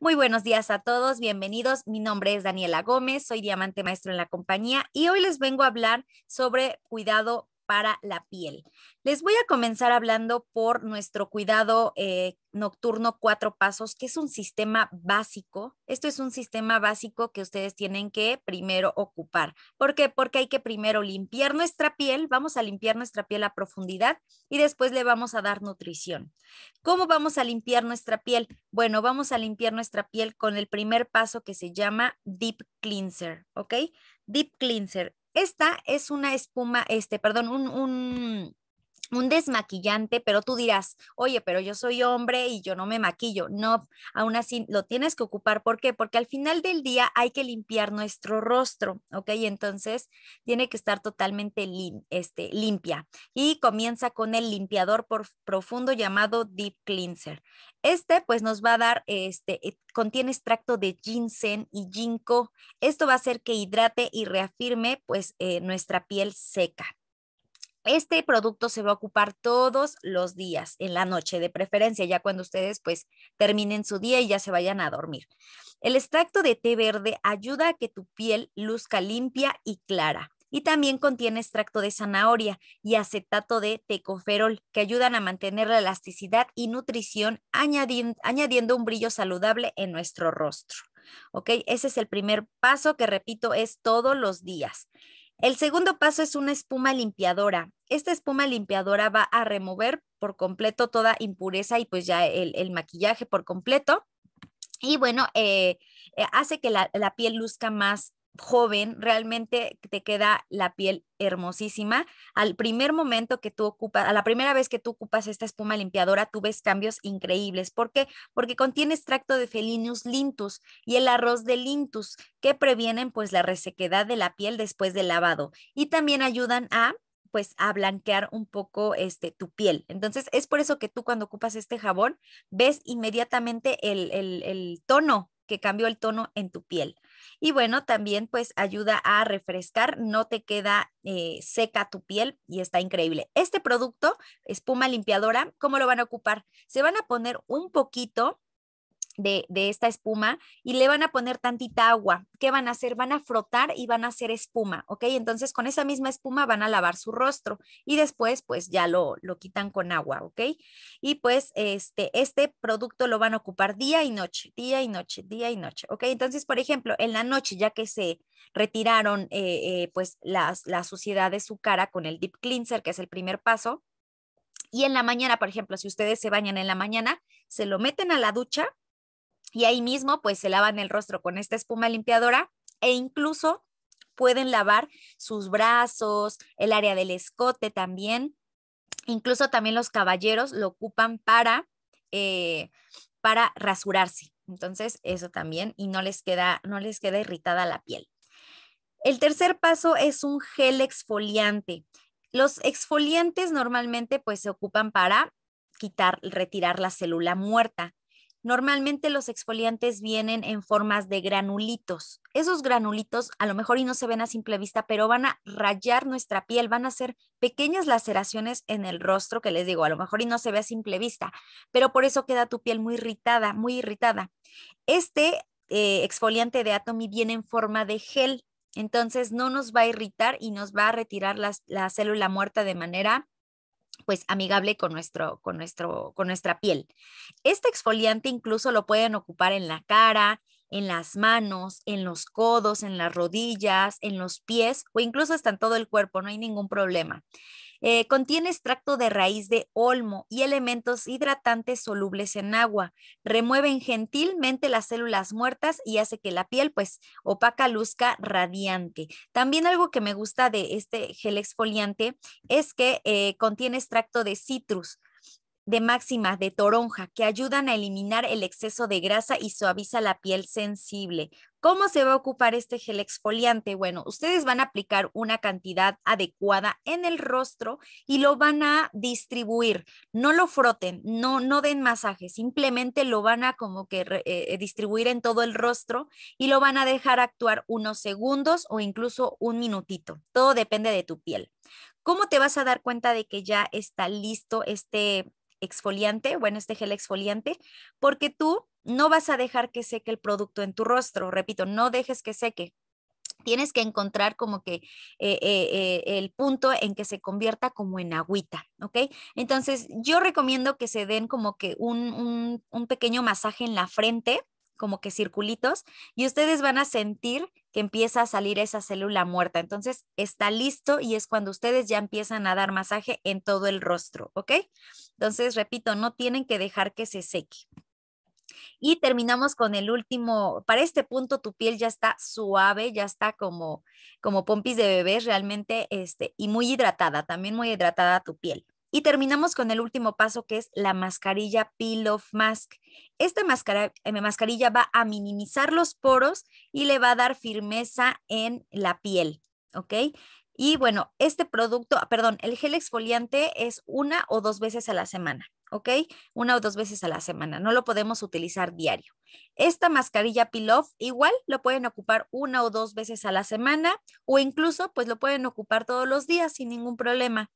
Muy buenos días a todos, bienvenidos. Mi nombre es Daniela Gómez, soy diamante maestro en la compañía y hoy les vengo a hablar sobre cuidado para la piel. Les voy a comenzar hablando por nuestro cuidado eh, nocturno cuatro pasos, que es un sistema básico. Esto es un sistema básico que ustedes tienen que primero ocupar. ¿Por qué? Porque hay que primero limpiar nuestra piel, vamos a limpiar nuestra piel a profundidad y después le vamos a dar nutrición. ¿Cómo vamos a limpiar nuestra piel? Bueno, vamos a limpiar nuestra piel con el primer paso que se llama Deep Cleanser, ¿ok? Deep Cleanser esta es una espuma, este, perdón, un, un un desmaquillante, pero tú dirás, oye, pero yo soy hombre y yo no me maquillo. No, aún así lo tienes que ocupar. ¿Por qué? Porque al final del día hay que limpiar nuestro rostro, ¿ok? Entonces tiene que estar totalmente este, limpia. Y comienza con el limpiador profundo llamado Deep Cleanser. Este pues nos va a dar, este, eh, contiene extracto de ginseng y ginkgo. Esto va a hacer que hidrate y reafirme pues eh, nuestra piel seca. Este producto se va a ocupar todos los días, en la noche de preferencia, ya cuando ustedes pues terminen su día y ya se vayan a dormir. El extracto de té verde ayuda a que tu piel luzca limpia y clara. Y también contiene extracto de zanahoria y acetato de tecoferol, que ayudan a mantener la elasticidad y nutrición, añadiendo, un brillo saludable en nuestro rostro. ¿Ok? Ese es el primer paso que, repito, es todos los días. El segundo paso es una espuma limpiadora. Esta espuma limpiadora va a remover por completo toda impureza y pues ya el, maquillaje por completo. Y bueno, eh, eh, hace que la, la, piel luzca más joven, realmente te queda la piel hermosísima. Al primer momento que tú ocupas, a la primera vez que tú ocupas esta espuma limpiadora, tú ves cambios increíbles. ¿Por qué? Porque contiene extracto de felinus lintus y el arroz de lintus, que previenen pues la resequedad de la piel después del lavado y también ayudan a pues a blanquear un poco este tu piel. Entonces es por eso que tú cuando ocupas este jabón ves inmediatamente el, el tono que cambió el tono en tu piel. Y bueno, también pues ayuda a refrescar, no te queda eh, seca tu piel y está increíble. Este producto, espuma limpiadora, ¿cómo lo van a ocupar? Se van a poner un poquito de, esta espuma y le van a poner tantita agua. ¿Qué van a hacer? Van a frotar y van a hacer espuma, ¿ok? Entonces con esa misma espuma van a lavar su rostro y después pues ya lo, lo quitan con agua, ¿ok? Y pues este, este producto lo van a ocupar día y noche, día y noche, día y noche, ¿ok? Entonces, por ejemplo, en la noche ya que se retiraron eh, eh, pues las, la suciedad de su cara con el deep cleanser, que es el primer paso, y en la mañana, por ejemplo, si ustedes se bañan en la mañana, se lo meten a la ducha y ahí mismo pues se lavan el rostro con esta espuma limpiadora e incluso pueden lavar sus brazos, el área del escote también. Incluso también los caballeros lo ocupan para, eh, para rasurarse. Entonces, eso también, y no les queda, no les queda irritada la piel. El tercer paso es un gel exfoliante. Los exfoliantes normalmente pues se ocupan para quitar, retirar la célula muerta. Normalmente los exfoliantes vienen en formas de granulitos. Esos granulitos a lo mejor y no se ven a simple vista, pero van a rayar nuestra piel, van a hacer pequeñas laceraciones en el rostro, que les digo, a lo mejor y no se ve a simple vista, pero por eso queda tu piel muy irritada, muy irritada. Este eh, exfoliante de Atomy viene en forma de gel, entonces no nos va a irritar y nos va a retirar la célula muerta de manera pues amigable con, nuestro, con, nuestro, con nuestra piel. Este exfoliante incluso lo pueden ocupar en la cara, en las manos, en los codos, en las rodillas, en los pies o incluso hasta en todo el cuerpo, no hay ningún problema. Eh, contiene extracto de raíz de olmo y elementos hidratantes solubles en agua. Remueven gentilmente las células muertas y hace que la piel, pues, opaca luzca radiante. También algo que me gusta de este gel exfoliante es que eh, contiene extracto de citrus de máximas de toronja que ayudan a eliminar el exceso de grasa y suaviza la piel sensible. ¿Cómo se va a ocupar este gel exfoliante? Bueno, ustedes van a aplicar una cantidad adecuada en el rostro y lo van a distribuir. No lo froten, no, no den masaje, simplemente lo van a como que eh, distribuir en todo el rostro y lo van a dejar actuar unos segundos o incluso un minutito. Todo depende de tu piel. ¿Cómo te vas a dar cuenta de que ya está listo este exfoliante, bueno, este gel exfoliante, porque tú no vas a dejar que seque el producto en tu rostro, repito, no dejes que seque. Tienes que encontrar como que eh, eh, eh, el punto en que se convierta como en agüita, ¿ok? Entonces, yo recomiendo que se den como que un, un, un pequeño masaje en la frente, como que circulitos, y ustedes van a sentir empieza a salir esa célula muerta. Entonces está listo y es cuando ustedes ya empiezan a dar masaje en todo el rostro, ¿ok? Entonces, repito, no tienen que dejar que se seque. Y terminamos con el último, para este punto tu piel ya está suave, ya está como, como pompis de bebé, realmente, este, y muy hidratada, también muy hidratada tu piel. Y terminamos con el último paso que es la mascarilla Peel Off Mask. Esta eh, mascarilla va a minimizar los poros y le va a dar firmeza en la piel, ¿ok? Y bueno, este producto, ah, perdón, el gel exfoliante es una o dos veces a la semana, ¿ok? Una o dos veces a la semana, no lo podemos utilizar diario. Esta mascarilla Peel Off igual lo pueden ocupar una o dos veces a la semana o incluso pues lo pueden ocupar todos los días sin ningún problema.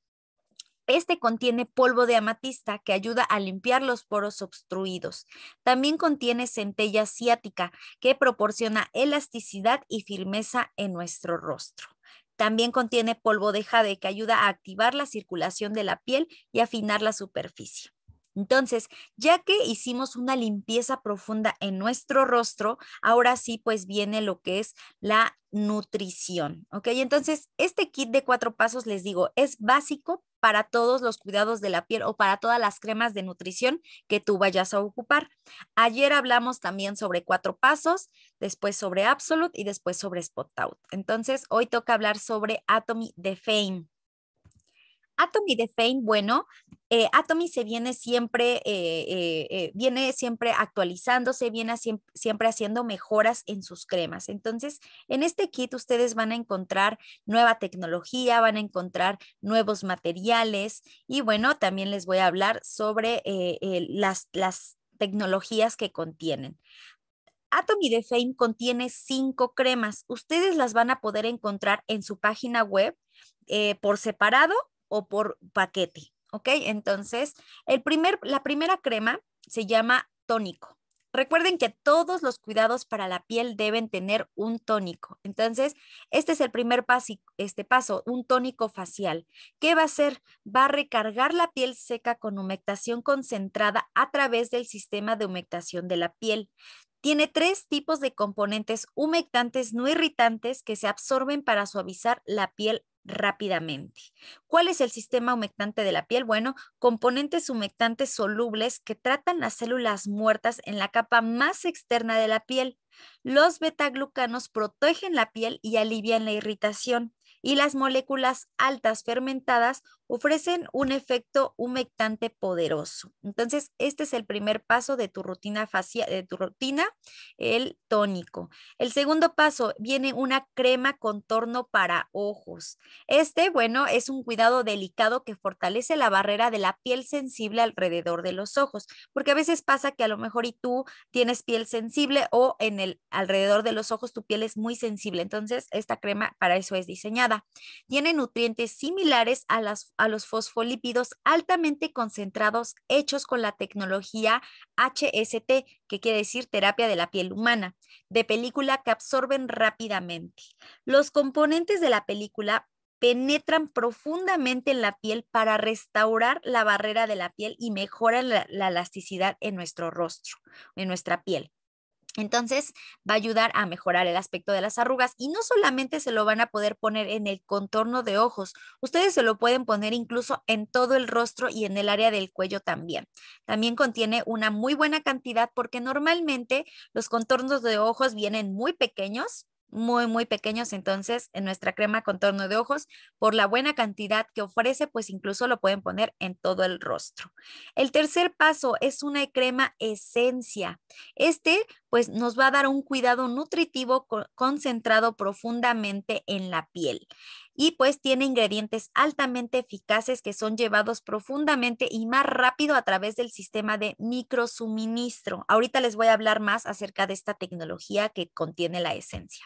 Este contiene polvo de amatista que ayuda a limpiar los poros obstruidos. También contiene centella ciática que proporciona elasticidad y firmeza en nuestro rostro. También contiene polvo de jade que ayuda a activar la circulación de la piel y afinar la superficie. Entonces, ya que hicimos una limpieza profunda en nuestro rostro, ahora sí pues viene lo que es la nutrición, ¿ok? Entonces, este kit de cuatro pasos, les digo, es básico para todos los cuidados de la piel o para todas las cremas de nutrición que tú vayas a ocupar. Ayer hablamos también sobre cuatro pasos, después sobre Absolute y después sobre Spot Out. Entonces, hoy toca hablar sobre Atomy de Fame. Atomy de Fame, bueno, eh, Atomy se viene siempre, eh, eh, eh, viene siempre actualizándose, viene siempre, haciendo mejoras en sus cremas. Entonces, en este kit ustedes van a encontrar nueva tecnología, van a encontrar nuevos materiales y bueno, también les voy a hablar sobre las, tecnologías que contienen. Atomy de Fame contiene cinco cremas. Ustedes las van a poder encontrar en su página web por separado o por paquete. ¿ok? Entonces, el primer, la primera crema se llama tónico. Recuerden que todos los cuidados para la piel deben tener un tónico. Entonces, este es el primer paso, este paso, un tónico facial. ¿Qué va a hacer? Va a recargar la piel seca con humectación concentrada a través del sistema de humectación de la piel. Tiene tres tipos de componentes humectantes no irritantes que se absorben para suavizar la piel rápidamente. ¿Cuál es el sistema humectante de la piel? Bueno, componentes humectantes solubles que tratan las células muertas en la capa más externa de la piel. Los betaglucanos protegen la piel y alivian la irritación y las moléculas altas fermentadas ofrecen un efecto humectante poderoso. Entonces, este es el primer paso de tu rutina facial, de tu rutina, el tónico. El segundo paso viene una crema contorno para ojos. Este, bueno, es un cuidado delicado que fortalece la barrera de la piel sensible alrededor de los ojos, porque a veces pasa que a lo mejor y tú tienes piel sensible o en el alrededor de los ojos tu piel es muy sensible. Entonces, esta crema para eso es diseñada. Tiene nutrientes similares a las a los fosfolípidos altamente concentrados hechos con la tecnología HST, que quiere decir terapia de la piel humana, de película que absorben rápidamente. Los componentes de la película penetran profundamente en la piel para restaurar la barrera de la piel y mejorar la, la elasticidad en nuestro rostro, en nuestra piel. Entonces va a ayudar a mejorar el aspecto de las arrugas y no solamente se lo van a poder poner en el contorno de ojos, ustedes se lo pueden poner incluso en todo el rostro y en el área del cuello también. También contiene una muy buena cantidad porque normalmente los contornos de ojos vienen muy pequeños muy, muy pequeños. Entonces, en nuestra crema contorno de ojos, por la buena cantidad que ofrece, pues incluso lo pueden poner en todo el rostro. El tercer paso es una crema esencia. Este, pues, nos va a dar un cuidado nutritivo concentrado profundamente en la piel y pues tiene ingredientes altamente eficaces que son llevados profundamente y más rápido a través del sistema de microsuministro. Ahorita les voy a hablar más acerca de esta tecnología que contiene la esencia.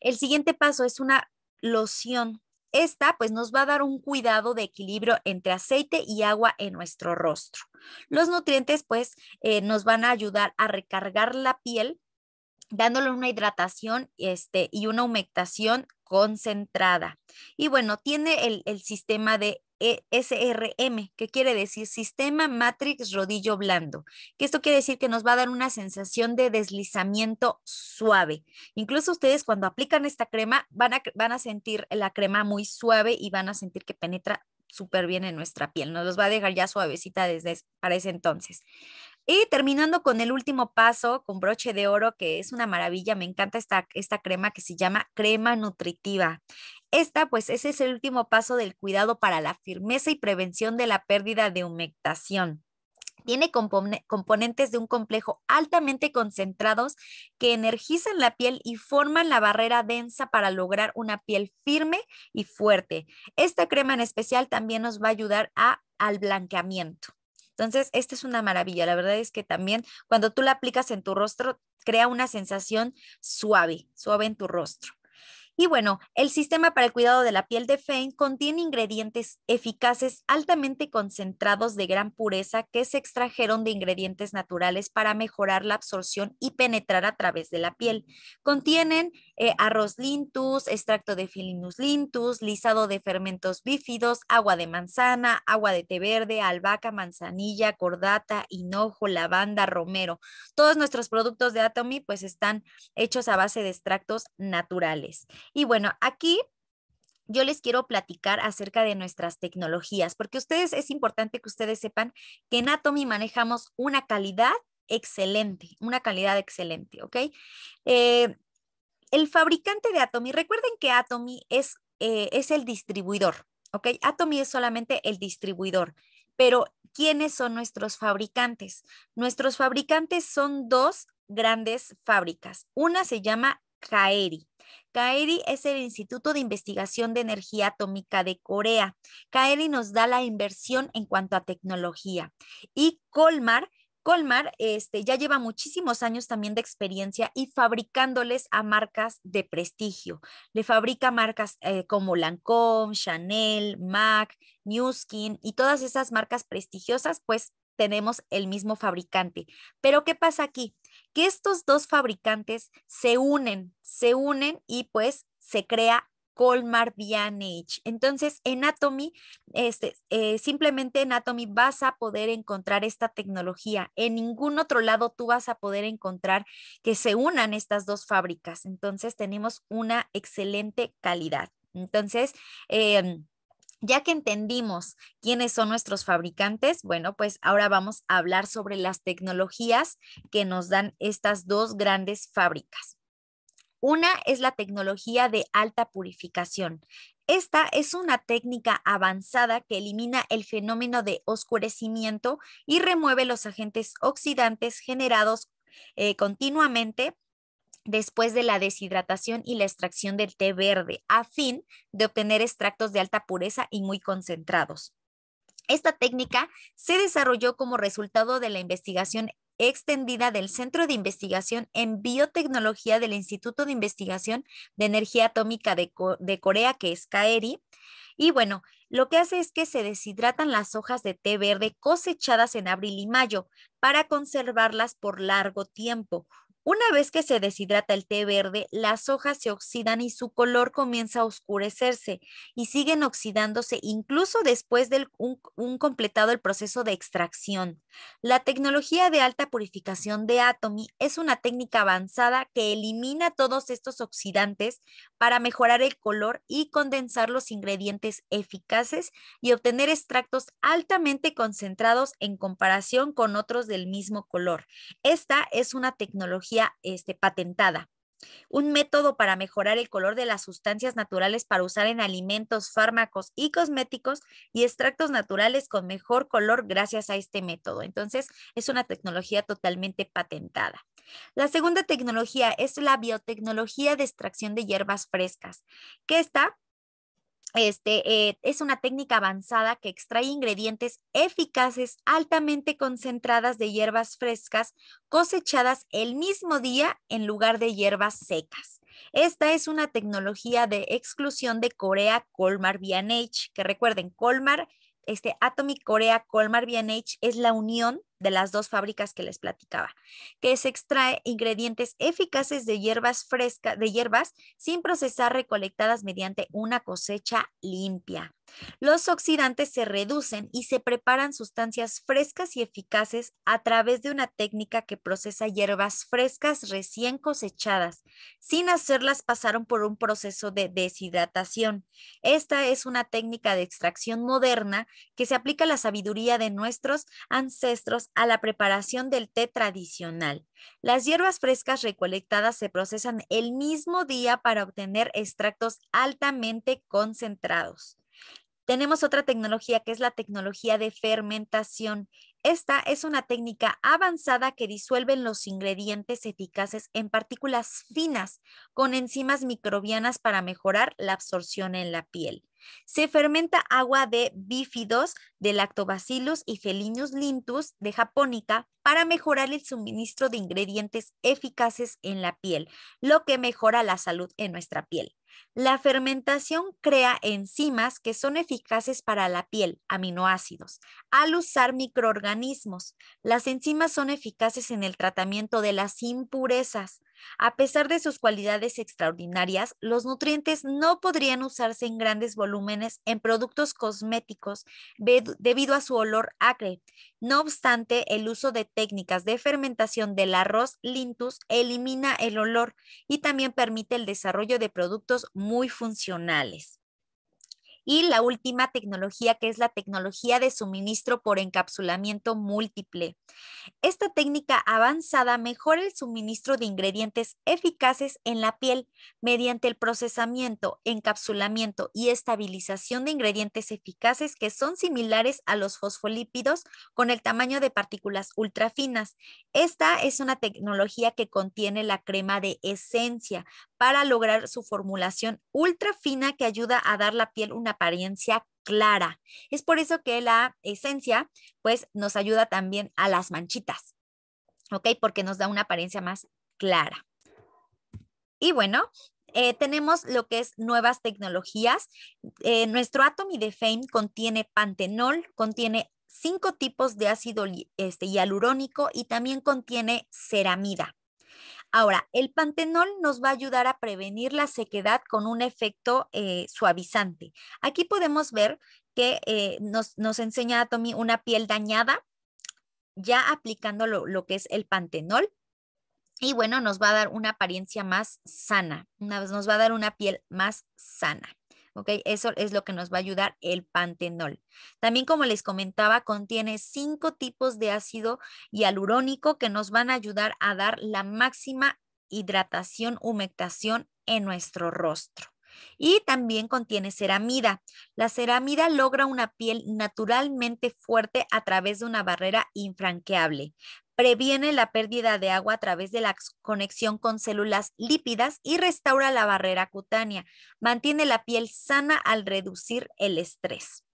El siguiente paso es una loción. Esta pues nos va a dar un cuidado de equilibrio entre aceite y agua en nuestro rostro. Los nutrientes pues eh, nos van a ayudar a recargar la piel dándole una hidratación este, y una humectación concentrada. Y bueno, tiene el, sistema de e, SRM, que quiere decir Sistema Matrix Rodillo Blando, que esto quiere decir que nos va a dar una sensación de deslizamiento suave. Incluso ustedes cuando aplican esta crema van a, van a sentir la crema muy suave y van a sentir que penetra súper bien en nuestra piel, nos los va a dejar ya suavecita desde para ese entonces. Y terminando con el último paso, con broche de oro, que es una maravilla, me encanta esta, crema que se llama crema nutritiva. Esta, pues, ese es el último paso del cuidado para la firmeza y prevención de la pérdida de humectación. Tiene componentes de un complejo altamente concentrados que energizan la piel y forman la barrera densa para lograr una piel firme y fuerte. Esta crema en especial también nos va a ayudar a, al blanqueamiento. Entonces, esta es una maravilla. La verdad es que también cuando tú la aplicas en tu rostro, crea una sensación suave, suave en tu rostro. Y bueno, el sistema para el cuidado de la piel de Fein contiene ingredientes eficaces altamente concentrados de gran pureza que se extrajeron de ingredientes naturales para mejorar la absorción y penetrar a través de la piel. Contienen eh, arroz lintus, extracto de filinus lintus, lisado de fermentos bífidos, agua de manzana, agua de té verde, albahaca, manzanilla, cordata, hinojo, lavanda, romero. Todos nuestros productos de Atomy pues están hechos a base de extractos naturales. Y bueno, aquí yo les quiero platicar acerca de nuestras tecnologías, porque ustedes es importante que ustedes sepan que en Atomy manejamos una calidad excelente, una calidad excelente, ¿ok? Eh, el fabricante de Atomy, recuerden que Atomy es, eh, es el distribuidor, ¿ok? Atomy es solamente el distribuidor, pero ¿quiénes son nuestros fabricantes? Nuestros fabricantes son dos grandes fábricas. Una se llama Kaeri KAERI es el Instituto de Investigación de Energía Atómica de Corea. KAERI nos da la inversión en cuanto a tecnología. Y Colmar Colmar este, ya lleva muchísimos años también de experiencia y fabricándoles a marcas de prestigio. Le fabrica marcas eh, como Lancôme, Chanel, MAC, Newskin y todas esas marcas prestigiosas, pues tenemos el mismo fabricante. Pero ¿qué pasa aquí? que estos dos fabricantes se unen, se unen y pues se crea Colmar VNH. Entonces, en Atomy, este, eh, simplemente en Atomy vas a poder encontrar esta tecnología. En ningún otro lado tú vas a poder encontrar que se unan estas dos fábricas. Entonces, tenemos una excelente calidad. Entonces, eh, ya que entendimos quiénes son nuestros fabricantes, bueno, pues ahora vamos a hablar sobre las tecnologías que nos dan estas dos grandes fábricas. Una es la tecnología de alta purificación. Esta es una técnica avanzada que elimina el fenómeno de oscurecimiento y remueve los agentes oxidantes generados eh, continuamente después de la deshidratación y la extracción del té verde, a fin de obtener extractos de alta pureza y muy concentrados. Esta técnica se desarrolló como resultado de la investigación extendida del Centro de Investigación en Biotecnología del Instituto de Investigación de Energía Atómica de, Corea, que es CAERI. Y bueno, lo que hace es que se deshidratan las hojas de té verde cosechadas en abril y mayo para conservarlas por largo tiempo. Una vez que se deshidrata el té verde, las hojas se oxidan y su color comienza a oscurecerse y siguen oxidándose incluso después de un, completado el proceso de extracción. La tecnología de alta purificación de Atomy es una técnica avanzada que elimina todos estos oxidantes para mejorar el color y condensar los ingredientes eficaces y obtener extractos altamente concentrados en comparación con otros del mismo color. Esta es una tecnología este, patentada. Un método para mejorar el color de las sustancias naturales para usar en alimentos, fármacos y cosméticos y extractos naturales con mejor color gracias a este método. Entonces, es una tecnología totalmente patentada. La segunda tecnología es la biotecnología de extracción de hierbas frescas, que esta este, eh, es una técnica avanzada que extrae ingredientes eficaces altamente concentradas de hierbas frescas cosechadas el mismo día en lugar de hierbas secas. Esta es una tecnología de exclusión de Corea Colmar BH, que recuerden, Colmar este Atomic Corea Colmar BH es la unión de las dos fábricas que les platicaba, que se extrae ingredientes eficaces de hierbas frescas, de hierbas sin procesar recolectadas mediante una cosecha limpia. Los oxidantes se reducen y se preparan sustancias frescas y eficaces a través de una técnica que procesa hierbas frescas recién cosechadas, sin hacerlas pasaron por un proceso de deshidratación. Esta es una técnica de extracción moderna que se aplica a la sabiduría de nuestros ancestros a la preparación del té tradicional. Las hierbas frescas recolectadas se procesan el mismo día para obtener extractos altamente concentrados. Tenemos otra tecnología que es la tecnología de fermentación. Esta es una técnica avanzada que disuelve los ingredientes eficaces en partículas finas con enzimas microbianas para mejorar la absorción en la piel. Se fermenta agua de bífidos, de lactobacillus y felinus lintus de Japónica para mejorar el suministro de ingredientes eficaces en la piel, lo que mejora la salud en nuestra piel. La fermentación crea enzimas que son eficaces para la piel, aminoácidos, al usar microorganismos. Las enzimas son eficaces en el tratamiento de las impurezas, a pesar de sus cualidades extraordinarias, los nutrientes no podrían usarse en grandes volúmenes en productos cosméticos debido a su olor acre. No obstante, el uso de técnicas de fermentación del arroz lintus elimina el olor y también permite el desarrollo de productos muy funcionales. Y la última tecnología, que es la tecnología de suministro por encapsulamiento múltiple. Esta técnica avanzada mejora el suministro de ingredientes eficaces en la piel mediante el procesamiento, encapsulamiento y estabilización de ingredientes eficaces que son similares a los fosfolípidos con el tamaño de partículas ultrafinas. Esta es una tecnología que contiene la crema de esencia para lograr su formulación ultra fina que ayuda a dar la piel una apariencia clara. Es por eso que la esencia pues nos ayuda también a las manchitas, ¿ok? Porque nos da una apariencia más clara. Y bueno, eh, tenemos lo que es nuevas tecnologías. Eh, nuestro Atomy de Fame contiene pantenol, contiene cinco tipos de ácido este, hialurónico y también contiene ceramida. Ahora, el pantenol nos va a ayudar a prevenir la sequedad con un efecto eh, suavizante. Aquí podemos ver que eh, nos, enseña a Tommy una piel dañada, ya aplicando lo, lo que es el pantenol. Y bueno, nos va a dar una apariencia más sana, una vez nos va a dar una piel más sana. Eso es lo que nos va a ayudar el pantenol. También, como les comentaba, contiene cinco tipos de ácido hialurónico que nos van a ayudar a dar la máxima hidratación, humectación en nuestro rostro. Y también contiene ceramida. La ceramida logra una piel naturalmente fuerte a través de una barrera infranqueable previene la pérdida de agua a través de la conexión con células lípidas y restaura la barrera cutánea. Mantiene la piel sana al reducir el estrés.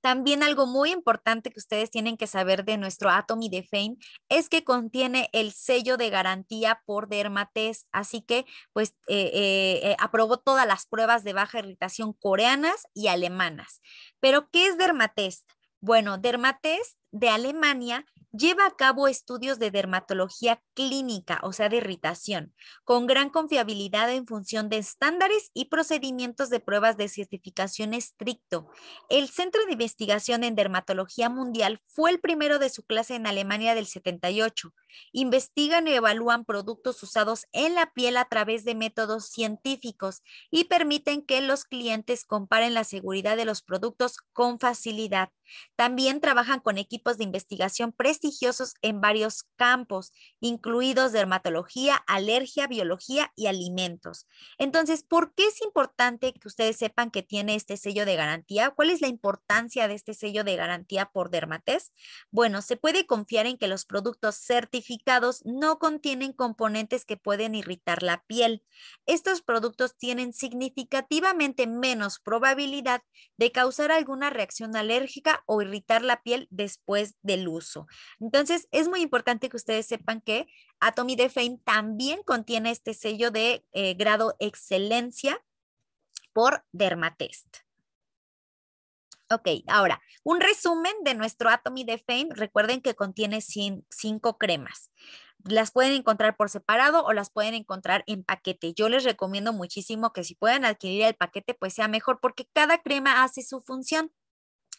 También algo muy importante que ustedes tienen que saber de nuestro Atomy de Fame es que contiene el sello de garantía por Dermatest, así que pues eh, eh, eh, aprobó todas las pruebas de baja irritación coreanas y alemanas. Pero ¿qué es Dermatest? Bueno, Dermatés de Alemania Lleva a cabo estudios de dermatología clínica, o sea, de irritación, con gran confiabilidad en función de estándares y procedimientos de pruebas de certificación estricto. El Centro de Investigación en Dermatología Mundial fue el primero de su clase en Alemania del 78. Investigan y evalúan productos usados en la piel a través de métodos científicos y permiten que los clientes comparen la seguridad de los productos con facilidad. También trabajan con equipos de investigación prestigiosos en varios campos, incluidos dermatología, alergia, biología y alimentos. Entonces, ¿por qué es importante que ustedes sepan que tiene este sello de garantía? ¿Cuál es la importancia de este sello de garantía por Dermatés? Bueno, se puede confiar en que los productos certificados no contienen componentes que pueden irritar la piel. Estos productos tienen significativamente menos probabilidad de causar alguna reacción alérgica o irritar la piel después del uso. Entonces, es muy importante que ustedes sepan que Atomy de Fame también contiene este sello de eh, grado excelencia por Dermatest. Ok, ahora, un resumen de nuestro Atomy de Fame. Recuerden que contiene cinco cremas. Las pueden encontrar por separado o las pueden encontrar en paquete. Yo les recomiendo muchísimo que si pueden adquirir el paquete, pues sea mejor porque cada crema hace su función.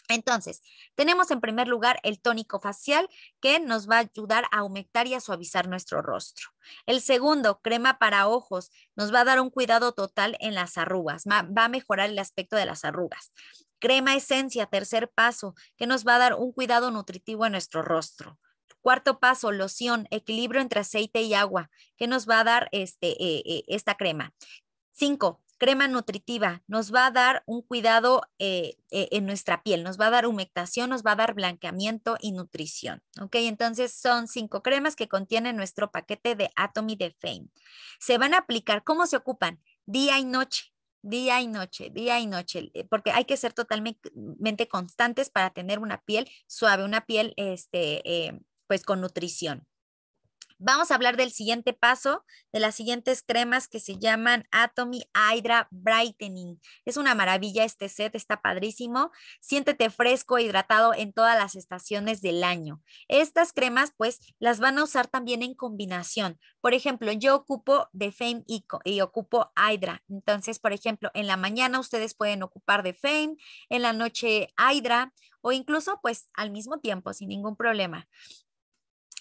Entonces, tenemos en primer lugar el tónico facial que nos va a ayudar a aumentar y a suavizar nuestro rostro. El segundo, crema para ojos, nos va a dar un cuidado total en las arrugas, va a mejorar el aspecto de las arrugas. Crema esencia, tercer paso, que nos va a dar un cuidado nutritivo en nuestro rostro. Cuarto paso, loción, equilibrio entre aceite y agua, que nos va a dar este, eh, eh, esta crema. Cinco, crema nutritiva, nos va a dar un cuidado eh, eh, en nuestra piel, nos va a dar humectación, nos va a dar blanqueamiento y nutrición. ¿Ok? Entonces son cinco cremas que contienen nuestro paquete de Atomy de Fame. Se van a aplicar, ¿cómo se ocupan? Día y noche día y noche, día y noche, eh, porque hay que ser totalmente constantes para tener una piel suave, una piel, este, pues con nutrición. Vamos a hablar del siguiente paso, de las siguientes cremas que se llaman Atomy Hydra Brightening. Es una maravilla este set, está padrísimo. Siéntete fresco, hidratado en todas las estaciones del año. Estas cremas, pues, las van a usar también en combinación. Por ejemplo, yo ocupo de Fame y, y ocupo Hydra. Entonces, por ejemplo, en la mañana ustedes pueden ocupar de Fame, en la noche Hydra o incluso pues al mismo tiempo sin ningún problema.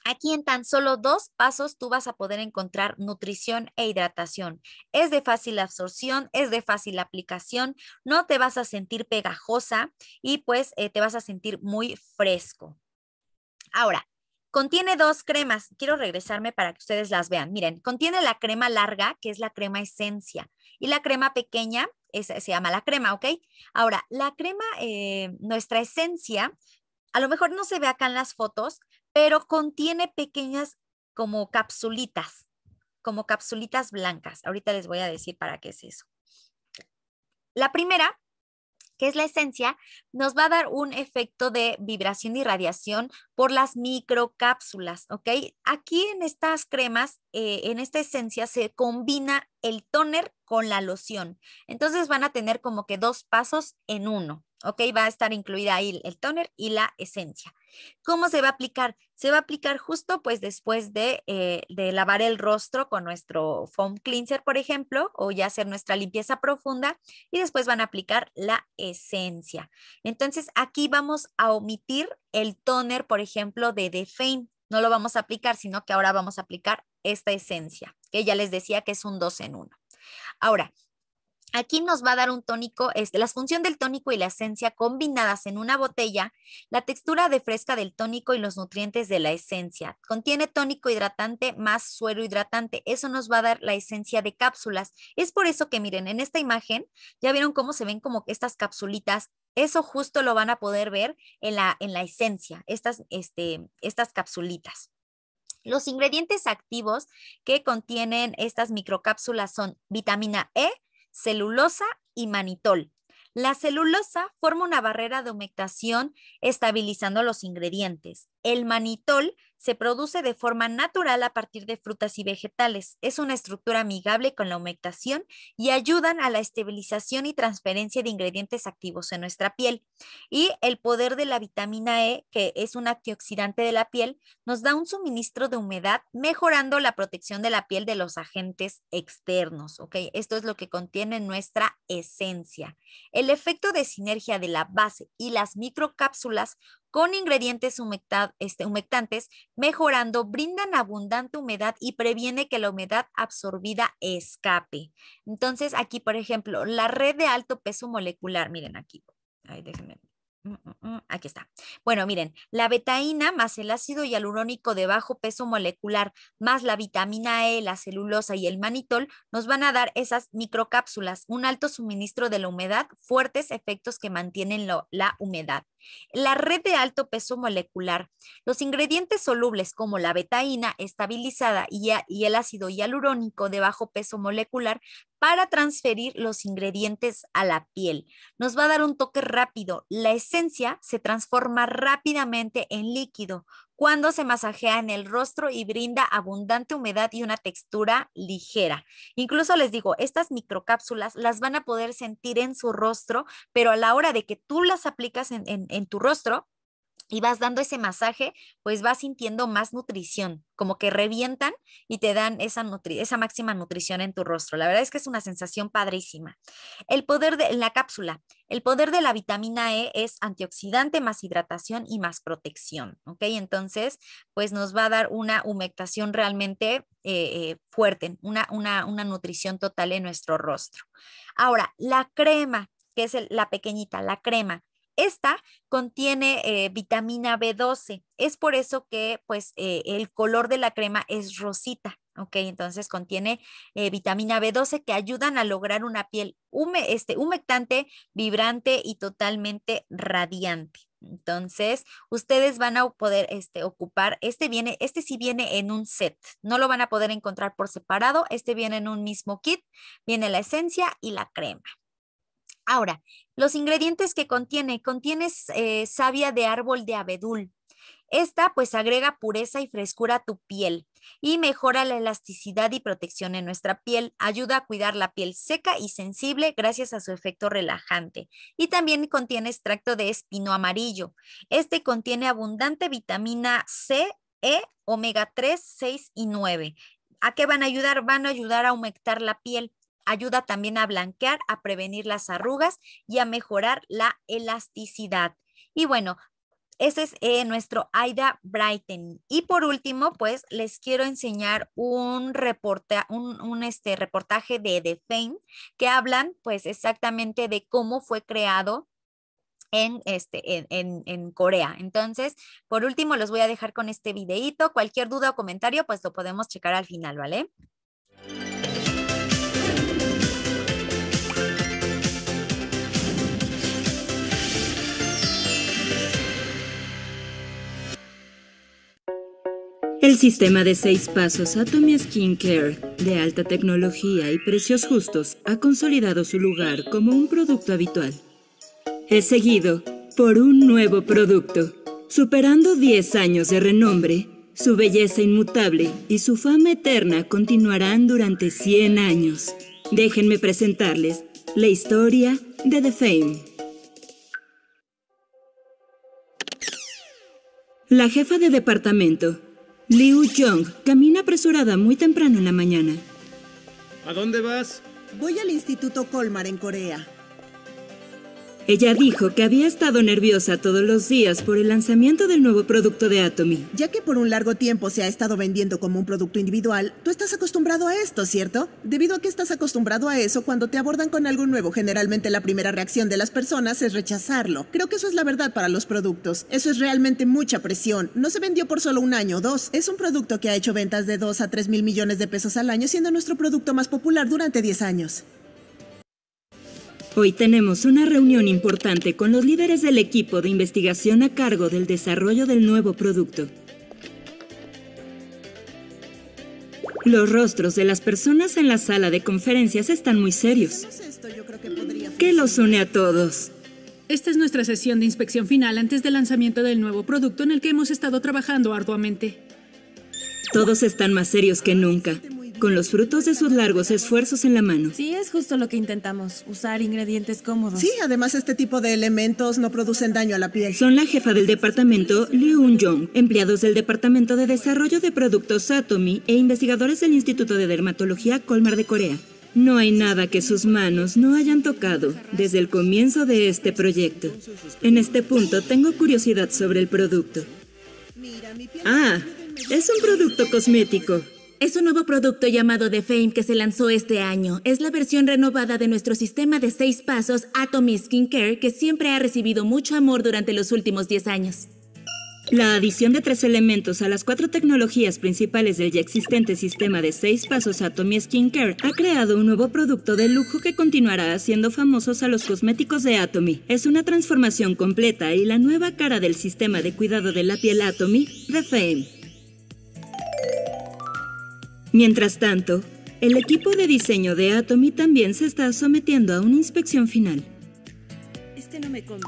Aquí en tan solo dos pasos tú vas a poder encontrar nutrición e hidratación. Es de fácil absorción, es de fácil aplicación, no te vas a sentir pegajosa y pues eh, te vas a sentir muy fresco. Ahora, Contiene dos cremas. Quiero regresarme para que ustedes las vean. Miren, contiene la crema larga, que es la crema esencia, y la crema pequeña, se llama la crema, ¿ok? Ahora, la crema, eh, nuestra esencia, a lo mejor no se ve acá en las fotos, pero contiene pequeñas como capsulitas, como capsulitas blancas. Ahorita les voy a decir para qué es eso. La primera, que es la esencia, nos va a dar un efecto de vibración y radiación por las microcápsulas, ¿ok? Aquí en estas cremas, eh, en esta esencia, se combina el tóner con la loción. Entonces van a tener como que dos pasos en uno, ¿ok? Va a estar incluida ahí el toner y la esencia. ¿Cómo se va a aplicar? Se va a aplicar justo pues después eh, de, lavar el rostro con nuestro foam cleanser, por ejemplo, o ya hacer nuestra limpieza profunda y después van a aplicar la esencia. Entonces aquí vamos a omitir el toner, por ejemplo, de The Fame. No lo vamos a aplicar, sino que ahora vamos a aplicar esta esencia, que ya les decía que es un dos en uno. Ahora, Aquí nos va a dar un tónico, Las este, la función del tónico y la esencia combinadas en una botella, la textura de fresca del tónico y los nutrientes de la esencia. Contiene tónico hidratante más suero hidratante. Eso nos va a dar la esencia de cápsulas. Es por eso que miren, en esta imagen ya vieron cómo se ven como estas capsulitas. Eso justo lo van a poder ver en la, en la esencia, estas, este, estas capsulitas. Los ingredientes activos que contienen estas microcápsulas son vitamina E, celulosa y manitol. La celulosa forma una barrera de humectación estabilizando los ingredientes. El manitol se produce de forma natural a partir de frutas y vegetales. Es una estructura amigable con la humectación y ayudan a la estabilización y transferencia de ingredientes activos en nuestra piel. Y el poder de la vitamina E, que es un antioxidante de la piel, nos da un suministro de humedad, mejorando la protección de la piel de los agentes externos. Esto es lo que contiene nuestra esencia. El efecto de sinergia de la base y las microcápsulas con ingredientes este, humectantes, mejorando, brindan abundante humedad y previene que la humedad absorbida escape. Entonces, aquí, por ejemplo, la red de alto peso molecular, miren aquí, ahí déjenme Mm, mm, mm, aquí está. Bueno, miren, la betaína más el ácido hialurónico de bajo peso molecular más la vitamina E, la celulosa y el manitol nos van a dar esas microcápsulas, un alto suministro de la humedad, fuertes efectos que mantienen la humedad. La red de alto peso molecular, los ingredientes solubles como la betaína estabilizada y el ácido hialurónico de bajo peso molecular para transferir los ingredientes a la piel. Nos va a dar un toque rápido. La esencia se transforma rápidamente en líquido cuando se masajea en el rostro y brinda abundante humedad y una textura ligera. Incluso les digo, estas microcápsulas las van a poder sentir en su rostro, pero a la hora de que tú las aplicas en tu rostro, y vas dando ese masaje, pues vas sintiendo más nutrición, como que revientan y te dan esa, esa máxima nutrición en tu rostro. La verdad es que es una sensación padrísima. El poder de la cápsula, el poder de la vitamina E es antioxidante más hidratación y más protección, ¿ok? Entonces, pues nos va a dar una humectación realmente eh, eh, fuerte, una, nutrición total en nuestro rostro. Ahora, la crema, que es la pequeñita, la crema. Esta contiene eh, vitamina B12. Es por eso que pues eh, el color de la crema es rosita. Ok, entonces contiene eh, vitamina B12 que ayudan a lograr una piel este, humectante, vibrante y totalmente radiante. Entonces, ustedes van a poder este, ocupar, este viene, este sí viene en un set, no lo van a poder encontrar por separado, este viene en un mismo kit, viene la esencia y la crema. Ahora, los ingredientes que contiene. Contiene eh, savia de árbol de abedul. Esta pues agrega pureza y frescura a tu piel y mejora la elasticidad y protección en nuestra piel. Ayuda a cuidar la piel seca y sensible gracias a su efecto relajante. Y también contiene extracto de espino amarillo. Este contiene abundante vitamina C, E, omega 3, 6 y 9. ¿A qué van a ayudar? Van a ayudar a humectar la piel ayuda también a blanquear, a prevenir las arrugas y a mejorar la elasticidad. Y bueno, ese es eh, nuestro AIDA Brighten. Y por último, pues les quiero enseñar un, reporte, un, este, reportaje de The Fame que hablan pues exactamente de cómo fue creado en, este, en, Corea. Entonces, por último, los voy a dejar con este videito. Cualquier duda o comentario, pues lo podemos checar al final, ¿vale? El sistema de seis pasos Atomy Care de alta tecnología y precios justos, ha consolidado su lugar como un producto habitual. Es seguido por un nuevo producto, superando 10 años de renombre. Su belleza inmutable y su fama eterna continuarán durante 100 años. Déjenme presentarles la historia de The Fame. La jefa de departamento, Liu Jong camina apresurada muy temprano en la mañana. ¿A dónde vas? Voy al Instituto Colmar en Corea. Ella dijo que había estado nerviosa todos los días por el lanzamiento del nuevo producto de Atomy. Ya que por un largo tiempo se ha estado vendiendo como un producto individual, tú estás acostumbrado a esto, ¿cierto? Debido a que estás acostumbrado a eso, cuando te abordan con algo nuevo, generalmente la primera reacción de las personas es rechazarlo. Creo que eso es la verdad para los productos. Eso es realmente mucha presión. No se vendió por solo un año o dos. Es un producto que ha hecho ventas de 2 a 3 mil millones de pesos al año, siendo nuestro producto más popular durante 10 años. Hoy tenemos una reunión importante con los líderes del equipo de investigación a cargo del desarrollo del nuevo producto. Los rostros de las personas en la sala de conferencias están muy serios. ¿Qué los une a todos? Esta es nuestra sesión de inspección final antes del lanzamiento del nuevo producto en el que hemos estado trabajando arduamente. Todos están más serios que nunca con los frutos de sus largos esfuerzos en la mano. Sí, es justo lo que intentamos, usar ingredientes cómodos. Sí, además este tipo de elementos no producen daño a la piel. Son la jefa del departamento Liu Jong, empleados del Departamento de Desarrollo de Productos Atomy e investigadores del Instituto de Dermatología Colmar de Corea. No hay nada que sus manos no hayan tocado desde el comienzo de este proyecto. En este punto tengo curiosidad sobre el producto. Ah, es un producto cosmético. Es un nuevo producto llamado The Fame que se lanzó este año. Es la versión renovada de nuestro sistema de seis pasos Atomy Care que siempre ha recibido mucho amor durante los últimos 10 años. La adición de tres elementos a las cuatro tecnologías principales del ya existente sistema de seis pasos Atomy Skincare ha creado un nuevo producto de lujo que continuará haciendo famosos a los cosméticos de Atomy. Es una transformación completa y la nueva cara del sistema de cuidado de la piel Atomy, The Fame. Mientras tanto, el equipo de diseño de Atomy también se está sometiendo a una inspección final. Este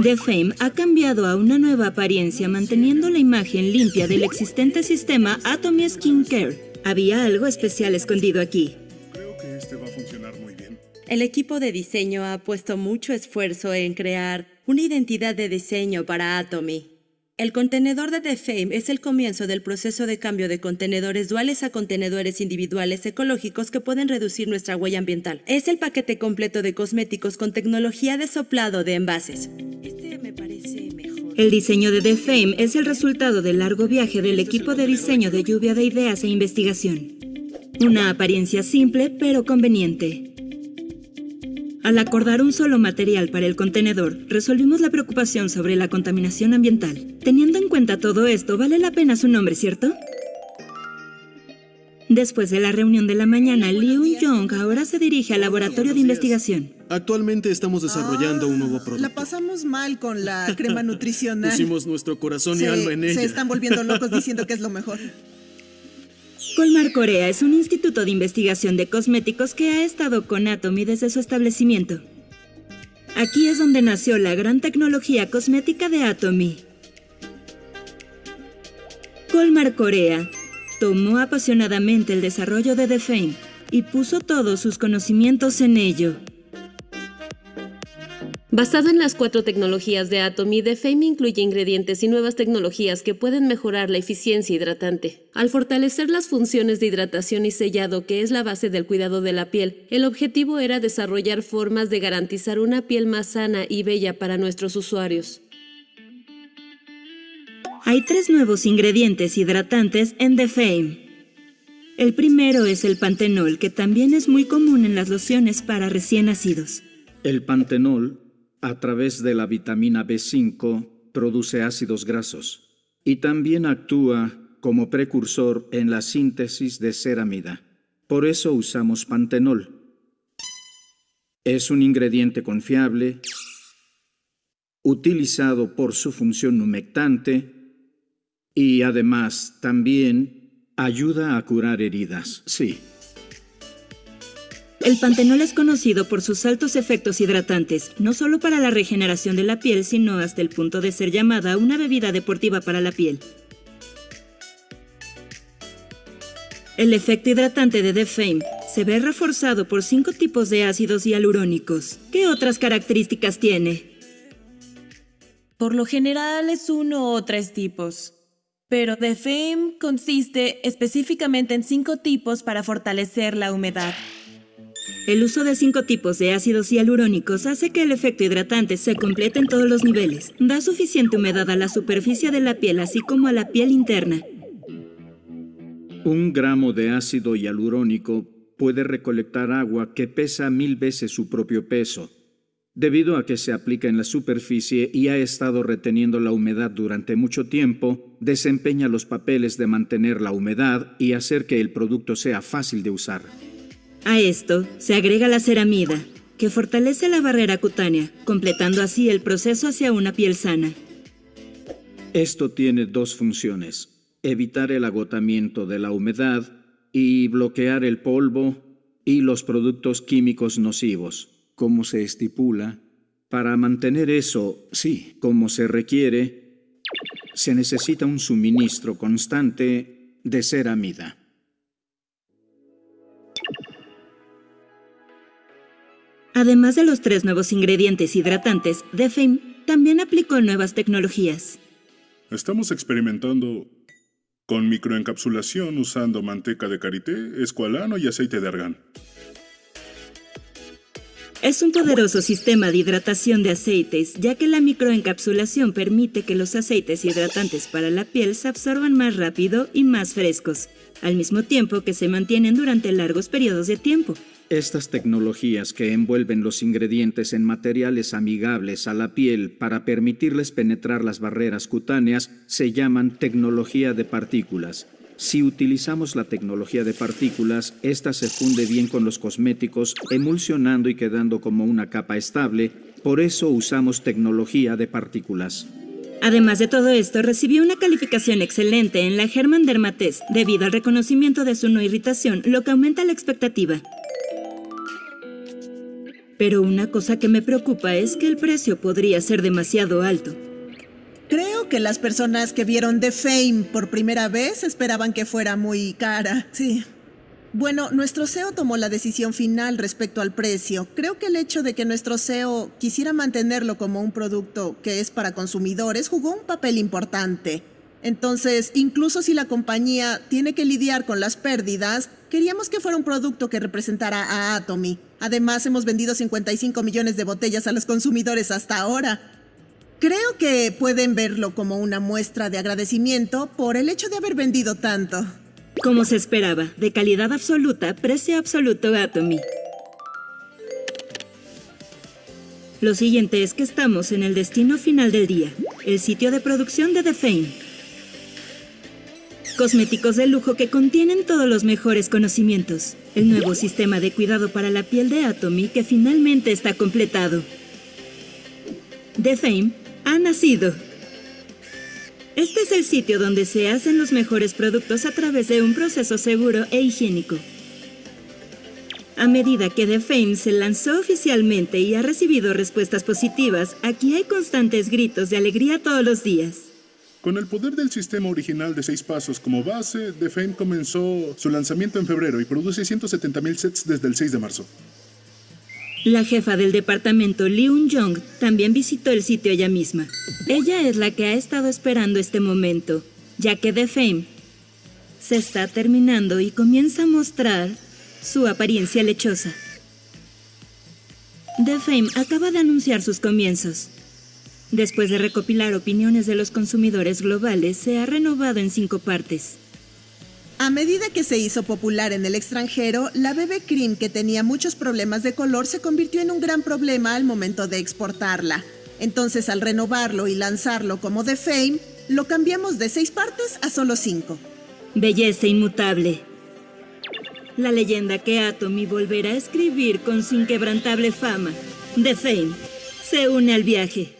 The Fame ha cambiado a una nueva apariencia manteniendo la imagen limpia del existente sistema Atomy Skin Care. Había algo especial escondido aquí. Este el equipo de diseño ha puesto mucho esfuerzo en crear una identidad de diseño para Atomy. El contenedor de Fame es el comienzo del proceso de cambio de contenedores duales a contenedores individuales ecológicos que pueden reducir nuestra huella ambiental. Es el paquete completo de cosméticos con tecnología de soplado de envases. Este me parece mejor. El diseño de Fame es el resultado del largo viaje del equipo de diseño de lluvia de ideas e investigación. Una apariencia simple pero conveniente. Al acordar un solo material para el contenedor, resolvimos la preocupación sobre la contaminación ambiental. Teniendo en cuenta todo esto, vale la pena su nombre, ¿cierto? Después de la reunión de la mañana, Liu Yong ahora se dirige al laboratorio de investigación. Actualmente estamos desarrollando un nuevo ah, producto. La pasamos mal con la crema nutricional. Pusimos nuestro corazón y alma en ella. Se están volviendo locos diciendo que es lo mejor. Colmar Corea es un instituto de investigación de cosméticos que ha estado con Atomy desde su establecimiento. Aquí es donde nació la gran tecnología cosmética de Atomy. Colmar Corea tomó apasionadamente el desarrollo de The Fame y puso todos sus conocimientos en ello. Basado en las cuatro tecnologías de Atomy, The Fame incluye ingredientes y nuevas tecnologías que pueden mejorar la eficiencia hidratante. Al fortalecer las funciones de hidratación y sellado, que es la base del cuidado de la piel, el objetivo era desarrollar formas de garantizar una piel más sana y bella para nuestros usuarios. Hay tres nuevos ingredientes hidratantes en The Fame. El primero es el pantenol, que también es muy común en las lociones para recién nacidos. El pantenol a través de la vitamina B5 produce ácidos grasos y también actúa como precursor en la síntesis de ceramida. Por eso usamos pantenol. Es un ingrediente confiable, utilizado por su función humectante y además también ayuda a curar heridas. Sí. El pantenol es conocido por sus altos efectos hidratantes, no solo para la regeneración de la piel, sino hasta el punto de ser llamada una bebida deportiva para la piel. El efecto hidratante de The Fame se ve reforzado por cinco tipos de ácidos hialurónicos. ¿Qué otras características tiene? Por lo general es uno o tres tipos, pero The Fame consiste específicamente en cinco tipos para fortalecer la humedad. El uso de cinco tipos de ácidos hialurónicos hace que el efecto hidratante se complete en todos los niveles. Da suficiente humedad a la superficie de la piel así como a la piel interna. Un gramo de ácido hialurónico puede recolectar agua que pesa mil veces su propio peso, debido a que se aplica en la superficie y ha estado reteniendo la humedad durante mucho tiempo, desempeña los papeles de mantener la humedad y hacer que el producto sea fácil de usar. A esto se agrega la ceramida, que fortalece la barrera cutánea, completando así el proceso hacia una piel sana. Esto tiene dos funciones, evitar el agotamiento de la humedad y bloquear el polvo y los productos químicos nocivos, como se estipula. Para mantener eso, sí, como se requiere, se necesita un suministro constante de ceramida. Además de los tres nuevos ingredientes hidratantes, DeFame también aplicó nuevas tecnologías. Estamos experimentando con microencapsulación usando manteca de karité, escualano y aceite de argán. Es un poderoso sistema de hidratación de aceites, ya que la microencapsulación permite que los aceites hidratantes para la piel se absorban más rápido y más frescos, al mismo tiempo que se mantienen durante largos periodos de tiempo, estas tecnologías que envuelven los ingredientes en materiales amigables a la piel para permitirles penetrar las barreras cutáneas se llaman tecnología de partículas. Si utilizamos la tecnología de partículas, esta se funde bien con los cosméticos, emulsionando y quedando como una capa estable. Por eso usamos tecnología de partículas. Además de todo esto, recibió una calificación excelente en la German Dermatest debido al reconocimiento de su no irritación, lo que aumenta la expectativa. Pero una cosa que me preocupa es que el precio podría ser demasiado alto. Creo que las personas que vieron The Fame por primera vez esperaban que fuera muy cara. Sí. Bueno, nuestro CEO tomó la decisión final respecto al precio. Creo que el hecho de que nuestro CEO quisiera mantenerlo como un producto que es para consumidores jugó un papel importante. Entonces, incluso si la compañía tiene que lidiar con las pérdidas, queríamos que fuera un producto que representara a Atomy. Además, hemos vendido 55 millones de botellas a los consumidores hasta ahora. Creo que pueden verlo como una muestra de agradecimiento por el hecho de haber vendido tanto. Como se esperaba, de calidad absoluta, precio absoluto Atomy. Lo siguiente es que estamos en el destino final del día, el sitio de producción de The Fame. Cosméticos de lujo que contienen todos los mejores conocimientos. El nuevo sistema de cuidado para la piel de Atomy que finalmente está completado. The Fame ha nacido. Este es el sitio donde se hacen los mejores productos a través de un proceso seguro e higiénico. A medida que The Fame se lanzó oficialmente y ha recibido respuestas positivas, aquí hay constantes gritos de alegría todos los días. Con el poder del sistema original de seis pasos como base, The Fame comenzó su lanzamiento en febrero y produce 170.000 sets desde el 6 de marzo. La jefa del departamento, Lee Jong, también visitó el sitio ella misma. Ella es la que ha estado esperando este momento, ya que The Fame se está terminando y comienza a mostrar su apariencia lechosa. The Fame acaba de anunciar sus comienzos. Después de recopilar opiniones de los consumidores globales, se ha renovado en cinco partes. A medida que se hizo popular en el extranjero, la BB Cream, que tenía muchos problemas de color, se convirtió en un gran problema al momento de exportarla. Entonces, al renovarlo y lanzarlo como The Fame, lo cambiamos de seis partes a solo cinco. Belleza inmutable. La leyenda que Atomy volverá a escribir con su inquebrantable fama. The Fame se une al viaje.